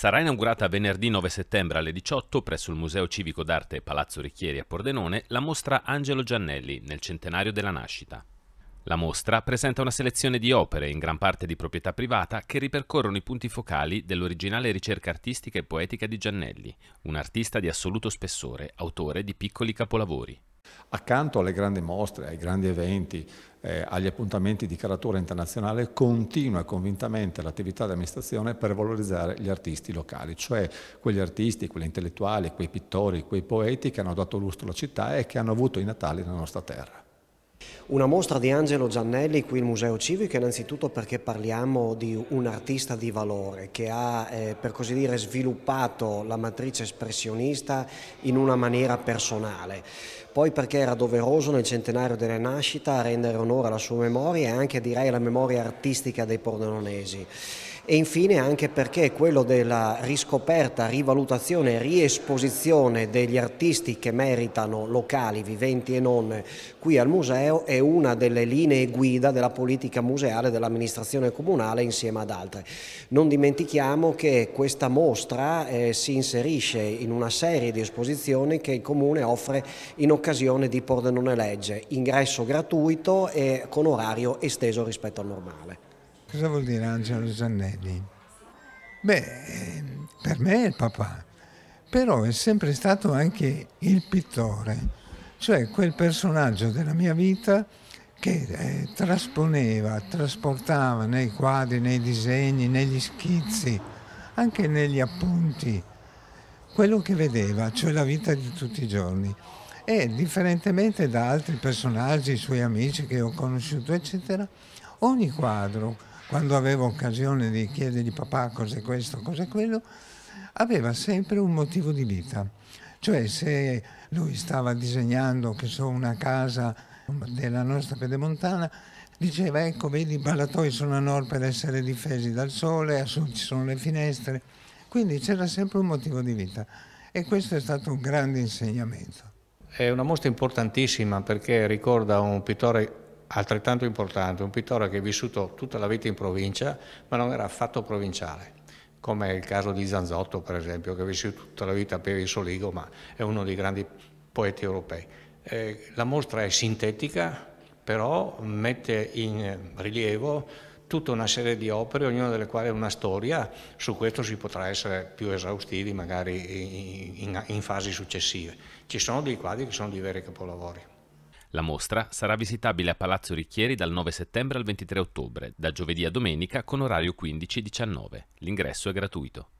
sarà inaugurata venerdì 9 settembre alle 18 presso il Museo Civico d'Arte Palazzo Ricchieri a Pordenone la mostra Angelo Giannelli nel centenario della nascita. La mostra presenta una selezione di opere, in gran parte di proprietà privata, che ripercorrono i punti focali dell'originale ricerca artistica e poetica di Giannelli, un artista di assoluto spessore, autore di piccoli capolavori. Accanto alle grandi mostre, ai grandi eventi, eh, agli appuntamenti di caratura internazionale, continua convintamente l'attività di amministrazione per valorizzare gli artisti locali, cioè quegli artisti, quegli intellettuali, quei pittori, quei poeti che hanno dato lustro alla città e che hanno avuto i natali nella nostra terra. Una mostra di Angelo Giannelli qui al Museo Civico innanzitutto perché parliamo di un artista di valore che ha eh, per così dire sviluppato la matrice espressionista in una maniera personale poi perché era doveroso nel centenario della nascita rendere onore alla sua memoria e anche direi alla memoria artistica dei pordenonesi e infine anche perché quello della riscoperta, rivalutazione, riesposizione degli artisti che meritano locali, viventi e non qui al museo è una delle linee guida della politica museale dell'amministrazione comunale insieme ad altre. Non dimentichiamo che questa mostra eh, si inserisce in una serie di esposizioni che il comune offre in occasione l'occasione di pordenone legge, ingresso gratuito e con orario esteso rispetto al normale. Cosa vuol dire Angelo Giannelli? Beh, per me è il papà, però è sempre stato anche il pittore, cioè quel personaggio della mia vita che eh, trasponeva, trasportava nei quadri, nei disegni, negli schizzi, anche negli appunti, quello che vedeva, cioè la vita di tutti i giorni e differentemente da altri personaggi, i suoi amici che ho conosciuto, eccetera, ogni quadro, quando avevo occasione di chiedergli papà cos'è questo, cos'è quello, aveva sempre un motivo di vita. Cioè se lui stava disegnando, che so, una casa della nostra pedemontana, diceva ecco vedi i ballatoi sono a nord per essere difesi dal sole, a sud ci sono le finestre, quindi c'era sempre un motivo di vita e questo è stato un grande insegnamento. È una mostra importantissima perché ricorda un pittore altrettanto importante, un pittore che ha vissuto tutta la vita in provincia ma non era affatto provinciale, come il caso di Zanzotto per esempio, che ha vissuto tutta la vita a in Soligo, ma è uno dei grandi poeti europei. Eh, la mostra è sintetica, però mette in rilievo tutta una serie di opere, ognuna delle quali è una storia, su questo si potrà essere più esaustivi magari in, in fasi successive. Ci sono dei quadri che sono dei veri capolavori. La mostra sarà visitabile a Palazzo Ricchieri dal 9 settembre al 23 ottobre, da giovedì a domenica con orario 15-19. L'ingresso è gratuito.